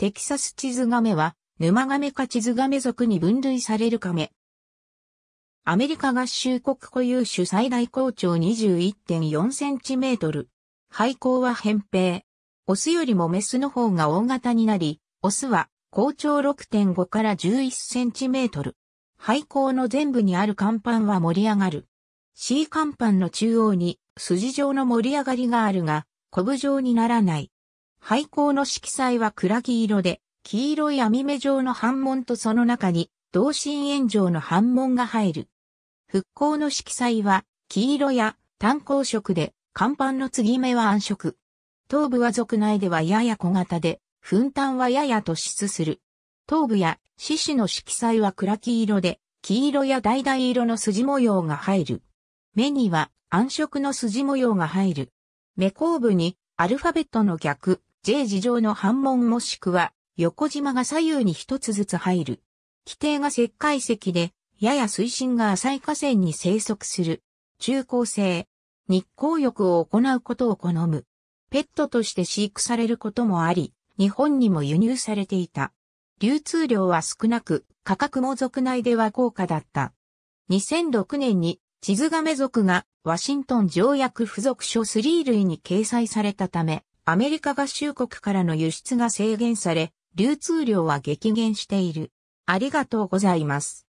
テキサスチズガメは、沼ガメかチズガメ属に分類されるカメ。アメリカ合衆国固有種最大高長21.4センチメートル。肺高は扁平。オスよりもメスの方が大型になり、オスは高長6.5から11センチメートル。の全部にある甲板は盛り上がる。C 甲板の中央に筋状の盛り上がりがあるが、コブ状にならない。廃校の色彩は暗黄色で、黄色い網目状の反紋とその中に、同心円状の反紋が入る。復興の色彩は、黄色や単光色で、甲板の継ぎ目は暗色。頭部は族内ではやや小型で、粉炭はやや突出する。頭部や獅子の色彩は暗黄色で、黄色や橙色の筋模様が入る。目には暗色の筋模様が入る。目後部にアルファベットの逆、J 字状の反門もしくは、横島が左右に一つずつ入る。規定が石灰石で、やや水深が浅い河川に生息する。中高生。日光浴を行うことを好む。ペットとして飼育されることもあり、日本にも輸入されていた。流通量は少なく、価格も族内では高価だった。2006年に、地図亀族がワシントン条約付属書3類に掲載されたため、アメリカ合衆国からの輸出が制限され、流通量は激減している。ありがとうございます。